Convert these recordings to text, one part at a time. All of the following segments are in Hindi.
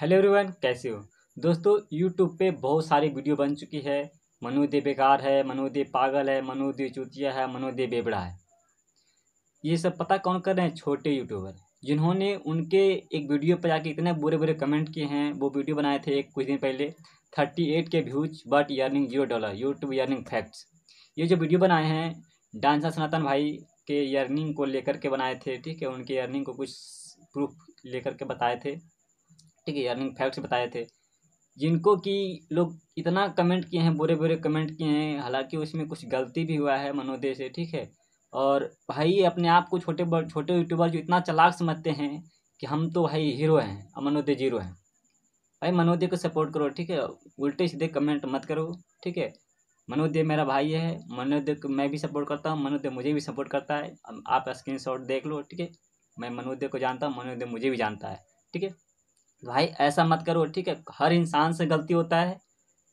हेलो एवरीवन कैसे हो दोस्तों यूट्यूब पे बहुत सारी वीडियो बन चुकी है मनोदे बेकार है मनोदे पागल है मनोदे चुतिया चूतिया है मनोदे बेबड़ा है ये सब पता कौन कर रहे हैं छोटे यूट्यूबर जिन्होंने उनके एक वीडियो पर जाके इतने बुरे बुरे कमेंट किए हैं वो वीडियो बनाए थे एक कुछ दिन पहले थर्टी एट के views but earning zero dollar YouTube earning facts ये जो वीडियो बनाए हैं डांसर सनातन भाई के यर्निंग को लेकर के बनाए थे ठीक है उनके यर्निंग को कुछ प्रूफ लेकर के बताए थे ठीक है यानी फैक्ट्स बताए थे जिनको कि लोग इतना कमेंट किए हैं बुरे बुरे कमेंट किए हैं हालांकि उसमें कुछ गलती भी हुआ है मनोदय से ठीक है और भाई अपने आप को छोटे छोटे यूट्यूबर जो इतना चलाक समझते हैं कि हम तो भाई हीरो हैं और मनोदय जीरो हैं भाई मनोदय को सपोर्ट करो ठीक है उल्टे सीधे कमेंट मत करो ठीक है मनोदय मेरा भाई है मनोदय को मैं भी सपोर्ट करता हूँ मनोदय मुझे भी सपोर्ट करता है आप स्क्रीन देख लो ठीक है मैं मनोदय को जानता हूँ मनोदय मुझे भी जानता है ठीक है भाई ऐसा मत करो ठीक है हर इंसान से गलती होता है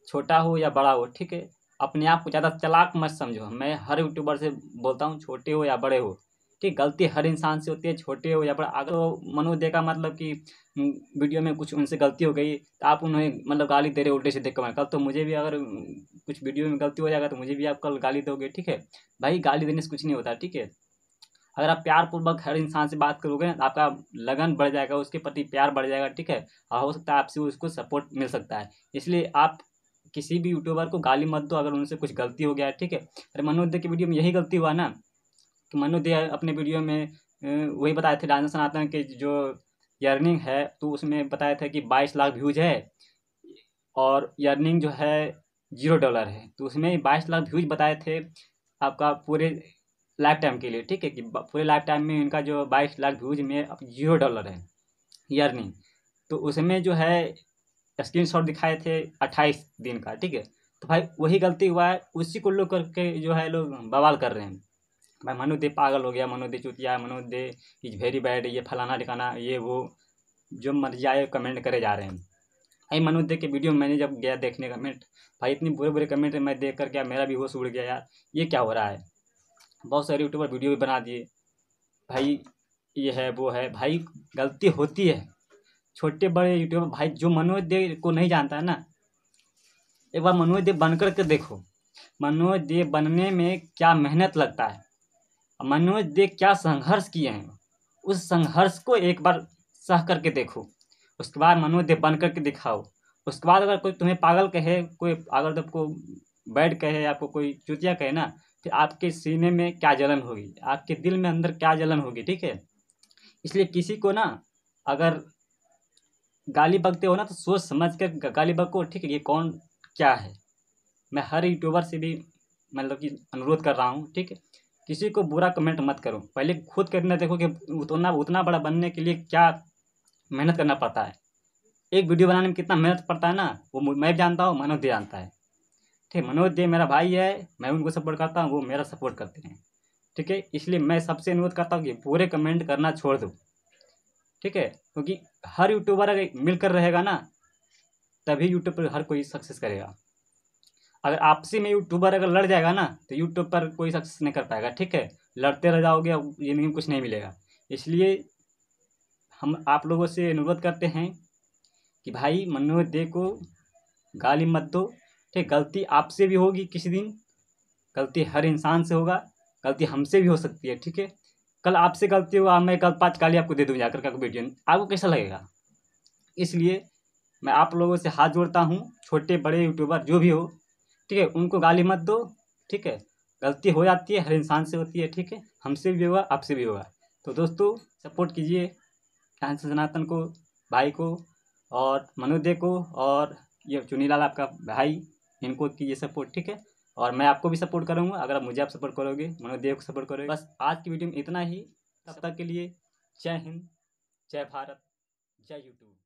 छोटा हो या बड़ा हो ठीक है अपने आप को ज़्यादा चलाक मत समझो मैं हर यूट्यूबर से बोलता हूँ छोटे हो या बड़े हो ठीक गलती हर इंसान से होती है छोटे हो या बड़ा अगर वो मनोज देखा मतलब कि वीडियो में कुछ उनसे गलती हो गई तो आप उन्हें मतलब गाली दे रहे उल्टे से देख मैं कल तो मुझे भी अगर कुछ वीडियो में गलती हो जाएगा तो मुझे भी आप कल गाली दोगे ठीक है भाई गाली देने से कुछ नहीं होता ठीक है अगर आप प्यार पूर्वक हर इंसान से बात करोगे तो आपका लगन बढ़ जाएगा उसके प्रति प्यार बढ़ जाएगा ठीक है और हो सकता है आपसे उसको सपोर्ट मिल सकता है इसलिए आप किसी भी यूट्यूबर को गाली मत दो अगर उनसे कुछ गलती हो गया है ठीक है अरे मनोदय की वीडियो में यही गलती हुआ ना कि मनोदय अपने वीडियो में वही बताए थे डांस सनातन के जो यर्निंग है तो उसमें बताया था कि बाईस लाख व्यूज है और यर्निंग जो है जीरो डॉलर है तो उसमें बाईस लाख व्यूज बताए थे आपका पूरे लाइफ टाइम के लिए ठीक है कि पूरे लाइफ टाइम में इनका जो बाईस लाख व्यूज में अब जीरो डॉलर है ईयरनिंग तो उसमें जो है स्क्रीन शॉट दिखाए थे अट्ठाईस दिन का ठीक है तो भाई वही गलती हुआ है उसी को लोग करके जो है लोग बवाल कर रहे हैं भाई मनु दे पागल हो गया मनु दे चुतिया मनु दे इज वेरी बैड ये फलाना ठिकाना ये वो जो मर्जी आए कमेंट करे जा रहे हैं भाई मनु दे के वीडियो मैंने जब गया देखने कमेंट भाई इतनी बुरे बुरे कमेंट मैं देख कर क्या मेरा भी होश उड़ गया यार ये क्या हो रहा है बहुत सारे यूट्यूबर वीडियो भी बना दिए भाई ये है वो है भाई गलती होती है छोटे बड़े यूट्यूबर भाई जो मनोज देव को नहीं जानता है ना एक बार मनोज देव बन कर के देखो मनोज देव बनने में क्या मेहनत लगता है मनोज देव क्या संघर्ष किए हैं उस संघर्ष को एक बार सह करके देखो उसके बाद मनोज देव बन करके दिखाओ उसके बाद अगर कोई तुम्हें पागल कहे कोई अगर तुमको तो बैड कहे आपको कोई चुतिया कहे ना कि आपके सीने में क्या जलन होगी आपके दिल में अंदर क्या जलन होगी ठीक है इसलिए किसी को ना अगर गाली बगते हो ना तो सोच समझ कर गाली बगो ठीक है ये कौन क्या है मैं हर यूट्यूबर से भी मतलब कि अनुरोध कर रहा हूँ ठीक है किसी को बुरा कमेंट मत करो पहले खुद करना देखो कि उतना उतना बड़ा बनने के लिए क्या मेहनत करना पड़ता है एक वीडियो बनाने में कितना मेहनत पड़ता है ना वो मैं भी जानता हूँ मानव भी जानता है ठीक है मनोज जी मेरा भाई है मैं उनको सपोर्ट करता हूँ वो मेरा सपोर्ट करते हैं ठीक है इसलिए मैं सबसे अनुरोध करता हूँ कि पूरे कमेंट करना छोड़ दो ठीक है क्योंकि हर यूट्यूबर अगर मिलकर रहेगा ना तभी यूट्यूब पर हर कोई सक्सेस करेगा अगर आपसी में यूट्यूबर अगर लड़ जाएगा ना तो यूट्यूब पर कोई सक्सेस नहीं कर पाएगा ठीक है लड़ते रह जाओगे ये नहीं कुछ नहीं मिलेगा इसलिए हम आप लोगों से अनुरोध करते हैं कि भाई मनोज दे को गाली मत दो ठीक गलती आपसे भी होगी किसी दिन गलती हर इंसान से होगा गलती हमसे भी हो सकती है ठीक है कल आपसे गलती हुआ मैं कल पाँच गाली आपको दे दूँ जाकर के वीडियो आपको कैसा लगेगा इसलिए मैं आप लोगों से हाथ जोड़ता हूँ छोटे बड़े यूट्यूबर जो भी हो ठीक है उनको गाली मत दो ठीक है गलती हो जाती है हर इंसान से होती है ठीक है हमसे भी होगा आपसे भी होगा तो दोस्तों सपोर्ट कीजिए सनातन को भाई को और मनोदय को और ये चुनीलाल आपका भाई इनको कीजिए सपोर्ट ठीक है और मैं आपको भी सपोर्ट करूँगा अगर आप मुझे आप सपोर्ट करोगे देव को सपोर्ट करोगे बस आज की वीडियो में इतना ही तब तक के लिए जय हिंद जय भारत जय यूट्यूब